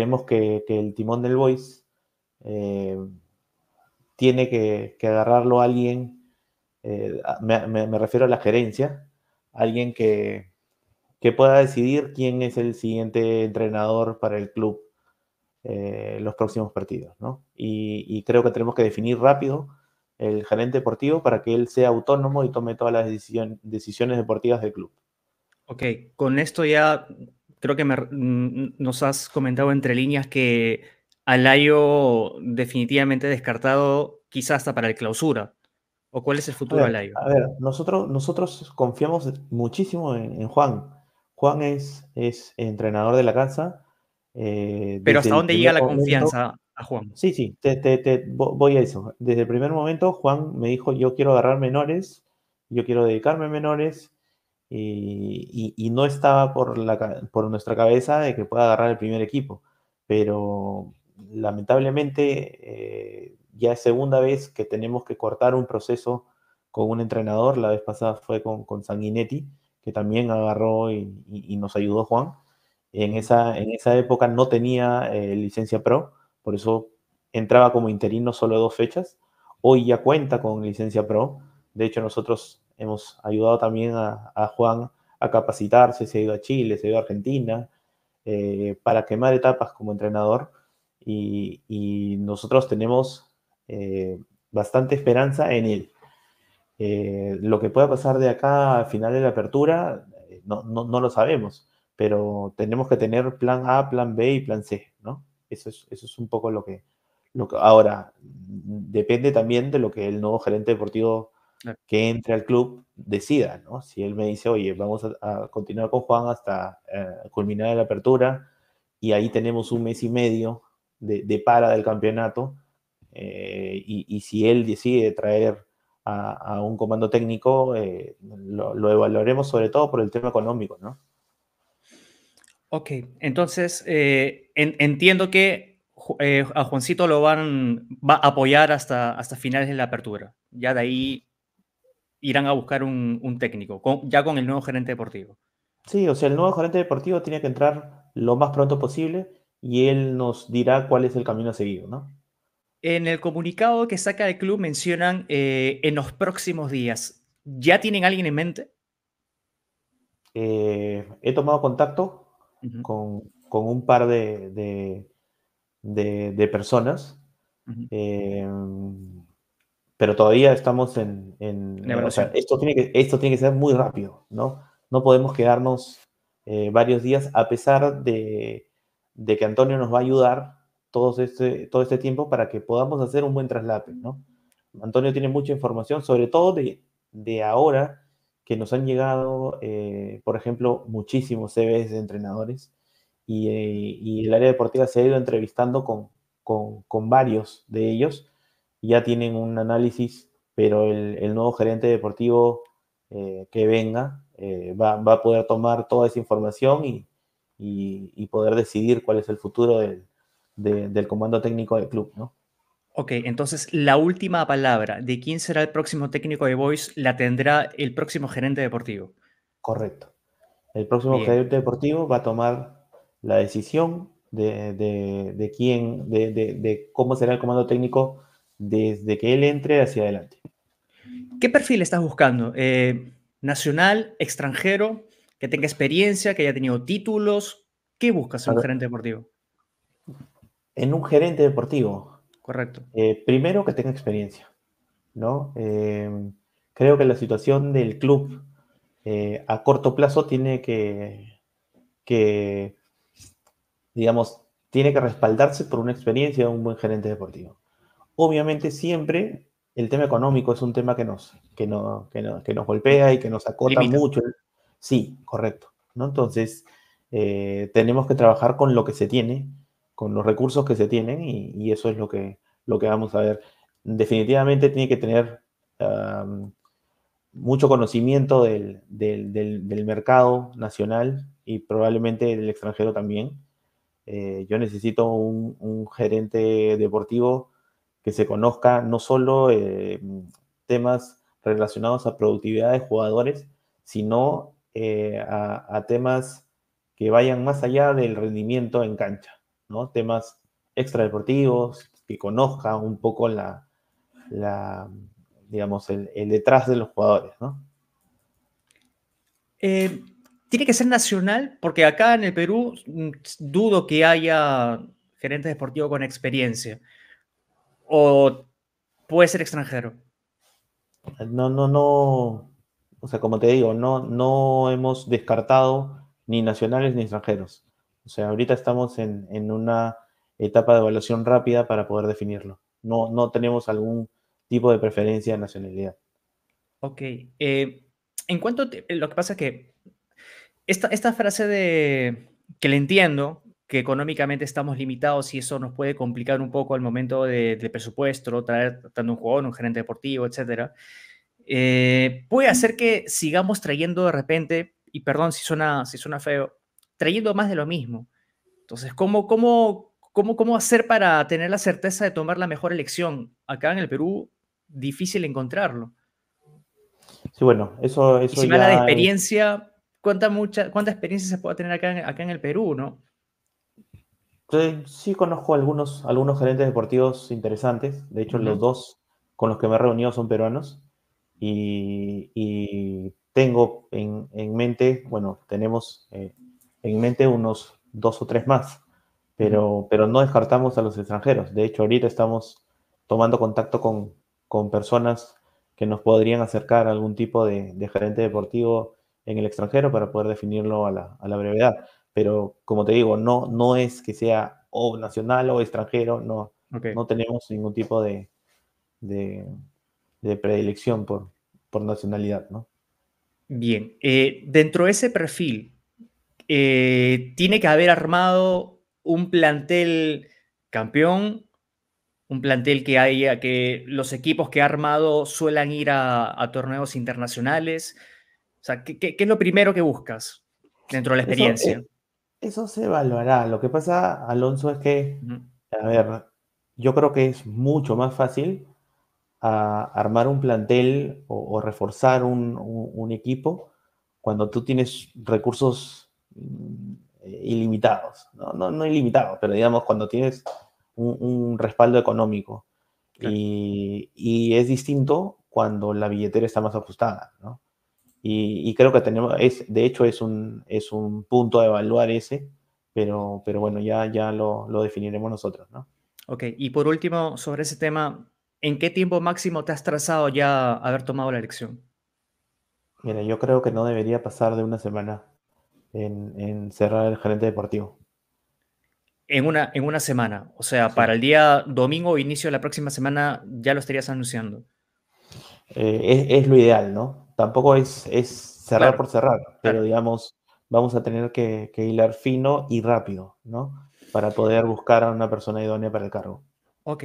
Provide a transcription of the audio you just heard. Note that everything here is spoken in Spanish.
creemos que, el timón del Boys eh, tiene que, que, agarrarlo alguien, eh, me, refiero a la gerencia, alguien que, pueda decidir quién es el siguiente entrenador para el club eh, los próximos partidos. Y, creo que tenemos que definir rápido el gerente deportivo para que él sea autónomo y tome todas las decisiones deportivas del club. Ok, con esto ya creo que mm, nos has comentado entre líneas que Alayo definitivamente descartado quizás hasta para el clausura. ¿O cuál es el futuro de Alayo? A ver, nosotros, confiamos muchísimo en, Juan. Juan es, entrenador de la casa. Eh, Pero ¿hasta dónde llega la confianza a Juan? Sí, sí, te, voy a eso. Desde el primer momento Juan me dijo, yo quiero agarrar menores, yo quiero dedicarme a menores, eh, y, no estaba por, nuestra cabeza de que pueda agarrar el primer equipo, pero lamentablemente eh, ya es segunda vez que tenemos que cortar un proceso con un entrenador, la vez pasada fue con, con Sanguinetti, que también agarró y, nos ayudó Juan. En esa, época no tenía eh, licencia pro, por eso entraba como interino solo dos fechas. Hoy ya cuenta con licencia pro. De hecho, nosotros hemos ayudado también a, Juan a capacitarse, se ha ido a Chile, se ha ido a Argentina, eh, para quemar etapas como entrenador. Y, nosotros tenemos eh, bastante esperanza en él. Eh, lo que pueda pasar de acá al final de la apertura, no, lo sabemos, pero tenemos que tener plan A, plan B y plan C, ¿no? Eso es, eso es un poco lo que, lo que... Ahora, mm, depende también de lo que el nuevo gerente deportivo que entre al club decida, ¿no? Si él me dice, oye, vamos a, continuar con Juan hasta eh, culminar la apertura y ahí tenemos un mes y medio de, para del campeonato eh, y, si él decide traer a, un comando técnico, eh, lo, evaluaremos sobre todo por el tema económico, ¿no? Ok, entonces entiendo que a Juancito lo van va a apoyar hasta, hasta finales de la apertura. Ya de ahí irán a buscar un, técnico, ya con el nuevo gerente deportivo. Sí, o sea, el nuevo gerente deportivo tiene que entrar lo más pronto posible y él nos dirá cuál es el camino a seguir, ¿no? En el comunicado que saca el club mencionan eh, en los próximos días. ¿Ya tienen alguien en mente? Eh, he tomado contacto con, un par de, personas pero todavía estamos en... esto, tiene que, ser muy rápido, ¿no? No podemos quedarnos eh, varios días, a pesar de, que Antonio nos va a ayudar este, todo este, tiempo para que podamos hacer un buen traslape, ¿no? Antonio tiene mucha información, sobre todo de, ahora que nos han llegado, eh, por ejemplo, muchísimos CVs de entrenadores eh, y, el área deportiva se ha ido entrevistando con varios de ellos ya tienen un análisis, pero el, nuevo gerente deportivo eh, que venga eh, va, a poder tomar toda esa información y, y, poder decidir cuál es el futuro del, comando técnico del club, ¿no? Ok, entonces la última palabra de quién será el próximo técnico de Boys la tendrá el próximo gerente deportivo. Correcto. El próximo gerente deportivo va a tomar la decisión de, de, de de, cómo será el comando técnico desde que él entre hacia adelante. ¿Qué perfil estás buscando? Eh, ¿Nacional, extranjero, que tenga experiencia, que haya tenido títulos? ¿Qué buscas en un gerente deportivo? En un gerente deportivo. Correcto. Eh, primero que tenga experiencia, ¿no? Eh, creo que la situación del club a corto plazo tiene que, que, digamos, tiene que respaldarse por una experiencia de un buen gerente deportivo. Obviamente siempre el tema económico es un tema que nos, que no, que nos golpea y que nos acota mucho. Sí, correcto. ¿no? Entonces, eh, tenemos que trabajar con lo que se tiene, con los recursos que se tienen y, eso es lo que, lo que vamos a ver. Definitivamente tiene que tener mucho conocimiento del, mercado nacional y probablemente del extranjero también. Eh, yo necesito un gerente deportivo que se conozca no solo eh, temas relacionados a productividad de jugadores, sino eh, a, temas que vayan más allá del rendimiento en cancha, ¿no? Temas extradeportivos, que conozca un poco la, digamos, el, detrás de los jugadores, eh, Tiene que ser nacional, porque acá en el Perú mm, dudo que haya gerentes deportivos con experiencia o puede ser extranjero? No, no, no. O sea, como te digo, no, no hemos descartado ni nacionales ni extranjeros. O sea, ahorita estamos en, una etapa de evaluación rápida para poder definirlo. No, no tenemos algún tipo de preferencia de nacionalidad. Ok. Eh, en cuanto a lo que pasa que esta, esta frase de que le entiendo, que económicamente estamos limitados y eso nos puede complicar un poco al momento del de presupuesto, traer tanto un jugador, un gerente deportivo, etcétera, eh, puede hacer que sigamos trayendo de repente, y perdón si suena, si suena feo, trayendo más de lo mismo. Entonces, ¿cómo, cómo, cómo, cómo hacer para tener la certeza de tomar la mejor elección? Acá en el Perú, difícil encontrarlo. Sí, bueno, eso, eso y si de experiencia, ¿cuánta, mucha, ¿cuánta experiencia se puede tener acá, acá en el Perú, no? Sí, conozco algunos, algunos gerentes deportivos interesantes. De hecho, los dos con los que me he reunido son peruanos. Y, tengo en, mente, bueno, tenemos eh, en mente unos dos o tres más, pero, no descartamos a los extranjeros. De hecho, ahorita estamos tomando contacto con, personas que nos podrían acercar a algún tipo de, gerente deportivo en el extranjero para poder definirlo a la brevedad. Pero como te digo, no, no es que sea o nacional o extranjero, no, no tenemos ningún tipo de, predilección por, por, nacionalidad, Bien, eh, dentro de ese perfil, eh, tiene que haber armado un plantel campeón, un plantel que haya, que los equipos que ha armado suelan ir a, torneos internacionales. O sea, ¿qué, es lo primero que buscas dentro de la experiencia? Eso se evaluará. Lo que pasa, Alonso, es que, a ver, yo creo que es mucho más fácil armar un plantel o, reforzar un, equipo cuando tú tienes recursos mm, ilimitados. No, no, ilimitados, pero digamos cuando tienes un, respaldo económico. Y, y, es distinto cuando la billetera está más ajustada, ¿no? Y, creo que tenemos, es, de hecho es un, es un punto a evaluar ese, pero, pero bueno, ya, ya lo, lo definiremos nosotros, ¿no? Ok, y por último, sobre ese tema, ¿en qué tiempo máximo te has trazado ya haber tomado la elección? Mira, yo creo que no debería pasar de una semana en, cerrar el gerente deportivo. En una, en una semana, o sea, para el día domingo, o inicio de la próxima semana, ya lo estarías anunciando. Eh, es lo ideal, ¿no? Tampoco es, es cerrar por cerrar, pero digamos, vamos a tener que, hilar fino y rápido, ¿no? Para poder buscar a una persona idónea para el cargo. Ok,